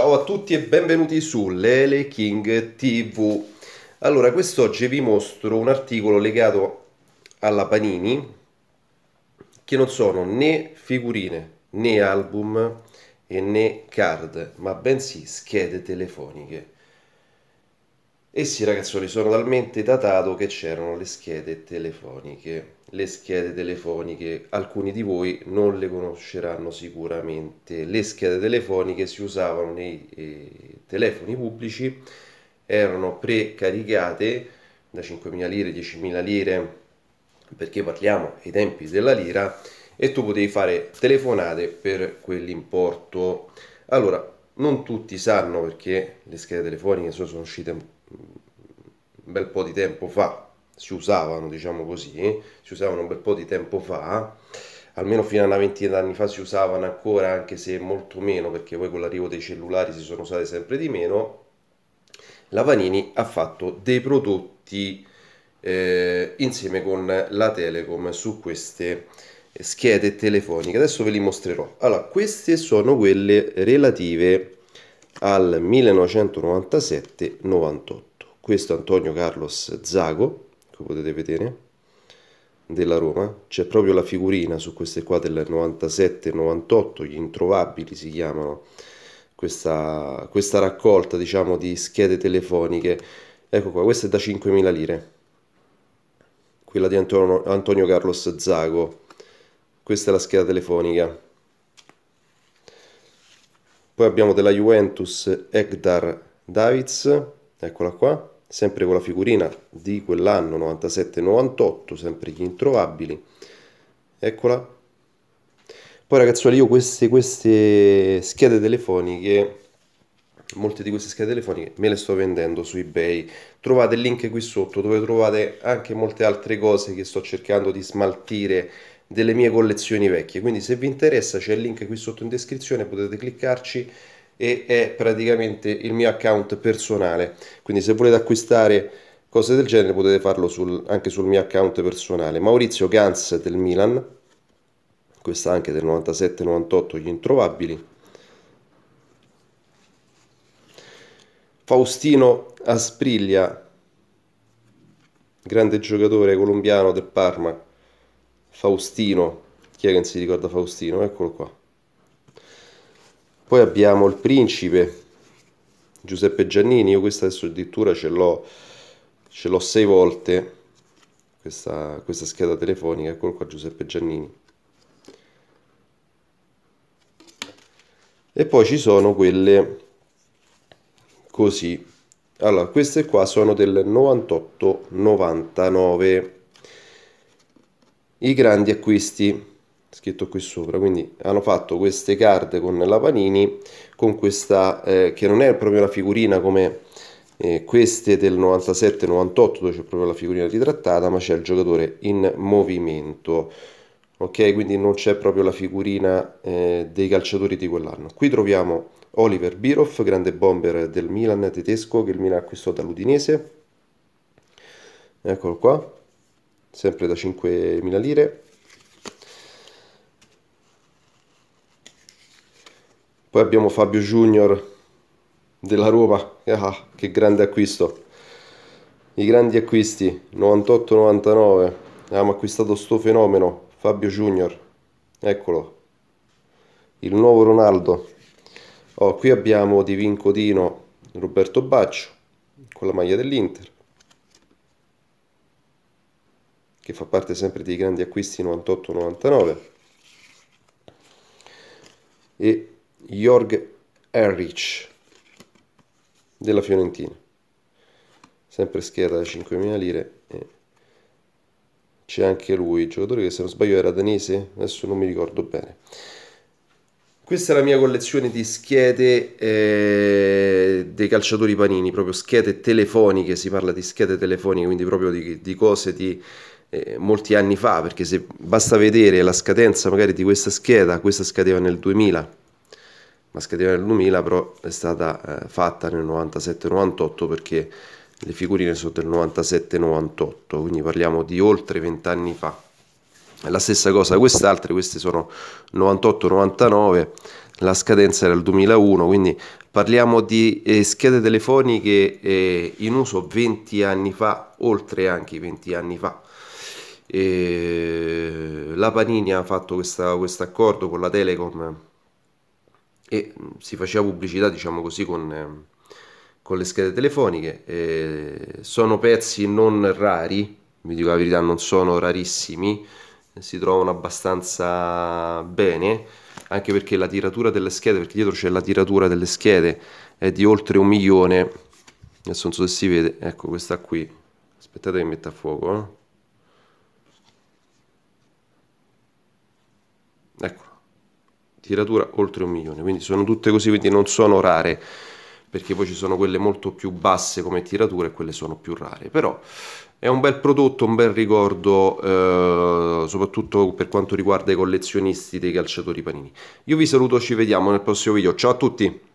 Ciao a tutti e benvenuti su Lele King TV. Allora, quest'oggi vi mostro un articolo legato alla Panini che non sono né figurine, né album e né card, ma bensì schede telefoniche. Essi ragazzoni sono talmente datato che c'erano le schede telefoniche. Le schede telefoniche, alcuni di voi non le conosceranno sicuramente. Le schede telefoniche si usavano nei eh, telefoni pubblici, erano precaricate da 5.000 lire, 10.000 lire, perché parliamo ai tempi della lira, e tu potevi fare telefonate per quell'importo. Allora, non tutti sanno perché le schede telefoniche sono uscite un po' un bel po' di tempo fa, si usavano, diciamo così, si usavano un bel po' di tempo fa, almeno fino a una ventina d'anni fa si usavano ancora, anche se molto meno, perché poi con l'arrivo dei cellulari si sono usate sempre di meno, la Vanini ha fatto dei prodotti eh, insieme con la Telecom su queste schede telefoniche. Adesso ve li mostrerò. Allora, queste sono quelle relative al 1997-98 questo è Antonio Carlos Zago, come potete vedere, della Roma. C'è proprio la figurina su queste qua del 97-98, gli introvabili si chiamano, questa, questa raccolta diciamo di schede telefoniche. Ecco qua, questa è da 5.000 lire, quella di Antonio, Antonio Carlos Zago. Questa è la scheda telefonica. Poi abbiamo della Juventus Egdar Davids, eccola qua, sempre con la figurina di quell'anno 97-98, sempre gli introvabili. Eccola. Poi ragazzuoli, io queste, queste schede telefoniche, molte di queste schede telefoniche me le sto vendendo su eBay. Trovate il link qui sotto dove trovate anche molte altre cose che sto cercando di smaltire delle mie collezioni vecchie. Quindi se vi interessa c'è il link qui sotto in descrizione, potete cliccarci e è praticamente il mio account personale. Quindi se volete acquistare cose del genere potete farlo sul, anche sul mio account personale. Maurizio Gans del Milan, questa anche del 97-98 gli introvabili. Faustino Aspriglia, grande giocatore colombiano del Parma. Faustino, chi è che non si ricorda Faustino? Eccolo qua. Poi abbiamo il principe Giuseppe Giannini, io questa adesso addirittura ce l'ho, ce l'ho sei volte, questa, questa scheda telefonica, eccolo qua Giuseppe Giannini. E poi ci sono quelle così. Allora, queste qua sono del 98-99. I grandi acquisti scritto qui sopra quindi hanno fatto queste card con la panini con questa eh, che non è proprio una figurina come eh, queste del 97-98 dove c'è proprio la figurina ritrattata ma c'è il giocatore in movimento ok quindi non c'è proprio la figurina eh, dei calciatori di quell'anno qui troviamo Oliver Biroff grande bomber del Milan tedesco che il Milan acquistò dall'Udinese eccolo qua sempre da 5.000 lire Poi abbiamo Fabio Junior della Roma, ah, che grande acquisto. I grandi acquisti, 98-99, abbiamo acquistato sto fenomeno, Fabio Junior, eccolo, il nuovo Ronaldo. Oh, qui abbiamo di Vincodino Roberto Baccio con la maglia dell'Inter, che fa parte sempre dei grandi acquisti 98-99. E Jorg Erich della Fiorentina sempre scheda da 5.000 lire e c'è anche lui il giocatore che se non sbaglio era danese adesso non mi ricordo bene questa è la mia collezione di schede eh, dei calciatori panini proprio schede telefoniche si parla di schede telefoniche quindi proprio di, di cose di eh, molti anni fa perché se basta vedere la scadenza magari di questa scheda questa scadeva nel 2000 schedina del 2000 però è stata eh, fatta nel 97-98 perché le figurine sono del 97-98 quindi parliamo di oltre 20 anni fa la stessa cosa quest'altra, queste sono 98-99 la scadenza era il 2001 quindi parliamo di eh, schede telefoniche eh, in uso 20 anni fa oltre anche i 20 anni fa eh, la Panini ha fatto questo accordo con la Telecom e mm, si faceva pubblicità, diciamo così, con, ehm, con le schede telefoniche. E sono pezzi non rari, vi dico la verità, non sono rarissimi, si trovano abbastanza bene, anche perché la tiratura delle schede, perché dietro c'è la tiratura delle schede, è di oltre un milione, nel senso so se si vede, ecco questa qui, aspettate che metta a fuoco, eh. ecco, tiratura oltre un milione, quindi sono tutte così, quindi non sono rare perché poi ci sono quelle molto più basse come tiratura e quelle sono più rare, però è un bel prodotto, un bel ricordo, eh, soprattutto per quanto riguarda i collezionisti dei calciatori panini. Io vi saluto, ci vediamo nel prossimo video, ciao a tutti!